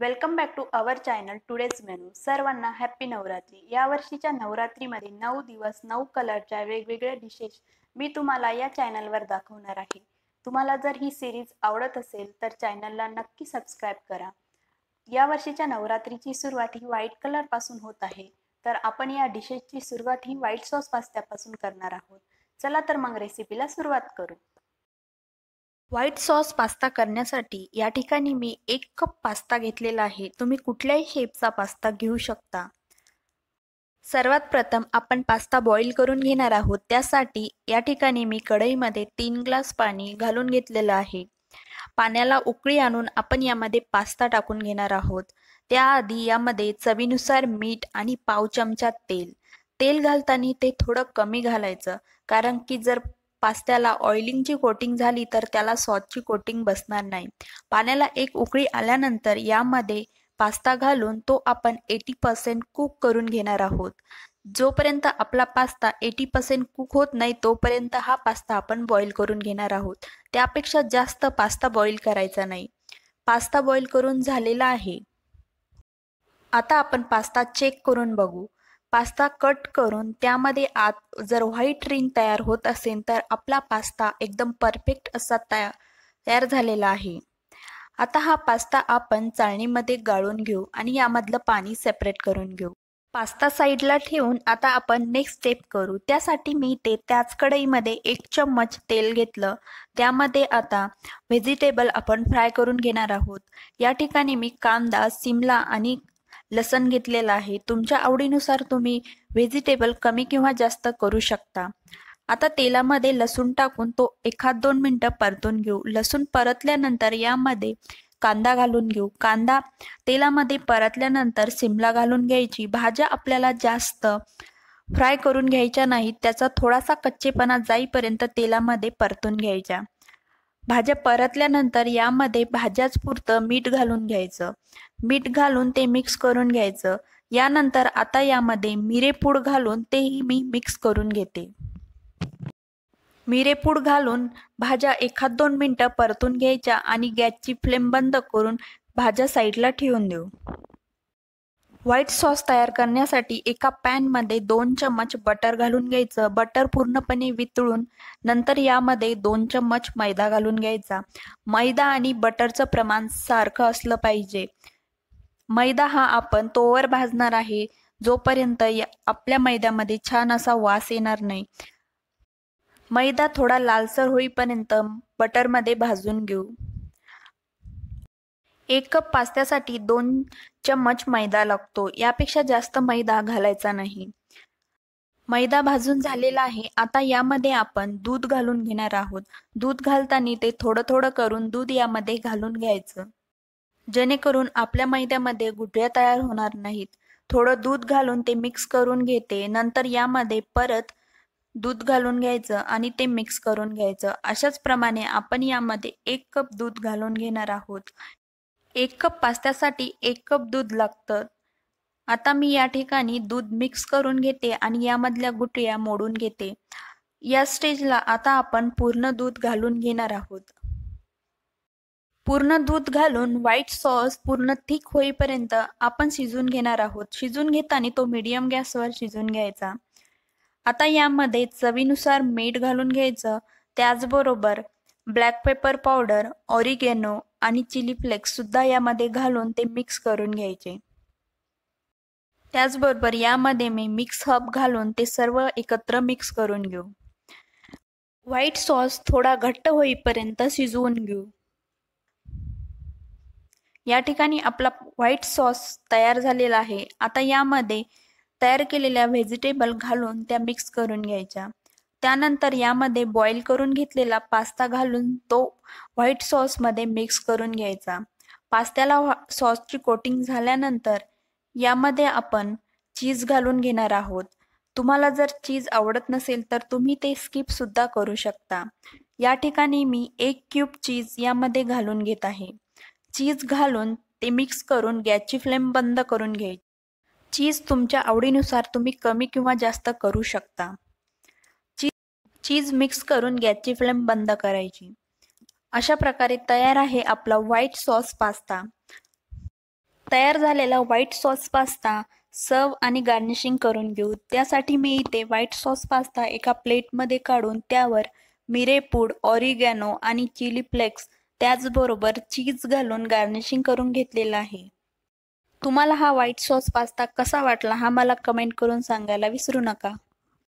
welcome back to our channel today's menu सर्वांना happy Navratri या वर्षीच्या नवरात्रीमध्ये नऊ दिवस नऊ कलरच्या वेगवेगळ्या डिशेस मी तुम्हाला या चॅनलवर दाखवणार आहे तुम्हाला जर ही सिरीज आवडत असेल तर चॅनलला नक्की सबस्क्राईब करा या वर्षीच्या नवरात्रीची सुरुवात ही व्हाईट कलरपासून होत आहे तर आपण या डिशेसची सुरुवात ही व्हाईट सॉस पास्त्यापासून करणार आहोत चला तर मग रेसिपीला सुरुवात करू व्हाईट सॉस पास्ता करण्यासाठी या ठिकाणी मी एक कप पास्ता घेतलेला आहे तुम्ही कुठल्याही शेपचा पास्ता घेऊ शकता सर्वात प्रथम आपण पास्ता बॉईल करून घेणार आहोत त्यासाठी या ठिकाणी मी कढईमध्ये तीन ग्लास पाणी घालून घेतलेलं आहे पाण्याला उकळी आणून आपण यामध्ये पास्ता टाकून घेणार आहोत त्याआधी यामध्ये चवीनुसार मीठ आणि पाव चमचा तेल तेल घालताना ते थोडं कमी घालायचं कारण की जर पास्त्याला ऑइलिंगची कोटिंग झाली तर त्याला सॉसची कोटिंग बसणार नाही पाण्याला एक उकळी आल्यानंतर यामध्ये पास्ता घालून तो आपण एटी पर्सेंट कुक करून घेणार आहोत जोपर्यंत आपला पास्ता एटी पर्सेंट कुक होत नाही तोपर्यंत हा पास्ता आपण बॉईल करून घेणार आहोत त्यापेक्षा जास्त पास्ता बॉईल करायचा नाही पास्ता बॉईल करून झालेला आहे आता आपण पास्ता चेक करून बघू पास्ता कट करून त्यामध्ये आत जर व्हाईट रिंग तयार होत असेल तर आपला पास्ता एकदम परफेक्ट असा तया तयार झालेला आहे आता हा पास्ता आपण चाळणीमध्ये गाळून घेऊ आणि यामधलं पाणी सेपरेट करून घेऊ पास्ता साईडला ठेवून आता आपण नेक्स्ट स्टेप करू त्यासाठी मी ते त्याच कढईमध्ये एक चम्मच तेल घेतलं त्यामध्ये आता व्हेजिटेबल आपण फ्राय करून घेणार आहोत या ठिकाणी मी कांदा सिमला आणि लसण घेतलेला आहे तुमच्या आवडीनुसार तुम्ही व्हेजिटेबल कमी किंवा जास्त करू शकता आता तेलामध्ये लसूण टाकून तो एखाद दोन मिनटं परतून घेऊ लसूण परतल्यानंतर यामध्ये कांदा घालून घेऊ कांदा तेलामध्ये परतल्यानंतर सिमला घालून घ्यायची भाज्या आपल्याला जास्त फ्राय करून घ्यायच्या नाहीत त्याचा थोडासा कच्चेपणा जाईपर्यंत तेलामध्ये परतून घ्यायच्या भाज्या परतल्यानंतर यामध्ये भाज्याच पुरतं मीठ घालून घ्यायचं मीठ घालून ते मिक्स करून घ्यायचं यानंतर आता यामध्ये मिरेपूड घालून तेही मी मिक्स करून घेते मिरेपूड घालून भाज्या एखाद दोन मिनटं परतून घ्यायच्या आणि गॅसची फ्लेम बंद करून भाज्या साईडला ठेवून देऊ व्हाईट सॉस तयार करण्यासाठी एका पॅनमध्ये दोन चम्मच बटर घालून घ्यायचं बटर पूर्णपणे वितळून नंतर यामध्ये दोन चम्मच मैदा घालून घ्यायचा मैदा आणि बटरचं प्रमाण सारखं असलं पाहिजे मैदा हा आपण तोवर भाजणार आहे जोपर्यंत आपल्या मैद्यामध्ये छान असा वास येणार नाही मैदा थोडा लालसर होईपर्यंत बटरमध्ये भाजून घेऊ एक कप पास्त्यासाठी दोन चम्मच मैदा लागतो यापेक्षा जास्त मैदा घालायचा नाही मैदा भाजून झालेला आहे आता यामध्ये आपण दूध घालून घेणार आहोत दूध घालताना ते थोडं थोडं करून दूध यामध्ये घालून घ्यायचं जेणेकरून आपल्या मैद्यामध्ये गुठळ्या तयार होणार नाहीत थोडं दूध घालून ते मिक्स करून घेते नंतर यामध्ये परत दूध घालून घ्यायचं आणि ते मिक्स करून घ्यायचं अशाच प्रमाणे आपण यामध्ये एक कप दूध घालून घेणार आहोत एक कप पास्त्यासाठी एक कप दूध लागतं आता मी या ठिकाणी दूध मिक्स करून घेते आणि यामधल्या गुटळ्या मोडून घेते या स्टेजला आता आपण पूर्ण दूध घालून घेणार आहोत पूर्ण दूध घालून व्हाईट सॉस पूर्ण थिक होईपर्यंत आपण शिजून घेणार आहोत शिजून घेताना तो मिडियम गॅसवर शिजून घ्यायचा आता यामध्ये चवीनुसार मीठ घालून घ्यायचं त्याचबरोबर ब्लॅक पेपर पावडर ऑरिगेनो आणि चिली फ्लेक्स सुद्धा यामध्ये घालून ते मिक्स करून घ्यायचे त्याचबरोबर यामध्ये मी मिक्स हब घालून ते सर्व एकत्र मिक्स करून घेऊ व्हाईट सॉस थोडा घट्ट होईपर्यंत शिजवून घेऊ या ठिकाणी आपला व्हाईट सॉस तयार झालेला आहे आता यामध्ये तयार केलेल्या व्हेजिटेबल घालून त्या मिक्स करून घ्यायच्या त्यानंतर यामध्ये बॉईल करून घेतलेला पास्ता घालून तो व्हाईट सॉसमध्ये मिक्स करून घ्यायचा पास्त्याला सॉसची कोटिंग झाल्यानंतर यामध्ये आपण चीज घालून घेणार आहोत तुम्हाला जर चीज आवडत नसेल तर तुम्ही ते स्किप सुद्धा करू शकता या ठिकाणी मी एक क्यूब चीज यामध्ये घालून घेत आहे चीज घालून ते मिक्स करून गॅसची फ्लेम बंद करून घ्यायची चीज तुमच्या आवडीनुसार तुम्ही कमी किंवा जास्त करू शकता चीज मिक्स करून गॅसची फ्लेम बंद करायची अशा प्रकारे तयार आहे आपला व्हाईट सॉस पास्ता तयार झालेला व्हाईट सॉस पास्ता सर्व आणि गार्निशिंग करून घेऊ त्यासाठी मी इथे व्हाईट सॉस पास्ता एका प्लेटमध्ये काढून त्यावर मिरेपूड ऑरिगॅनो आणि चिली फ्लेक्स त्याचबरोबर चीज घालून गार्निशिंग करून घेतलेला आहे तुम्हाला हा व्हाईट सॉस पास्ता कसा वाटला हा मला कमेंट करून सांगायला विसरू नका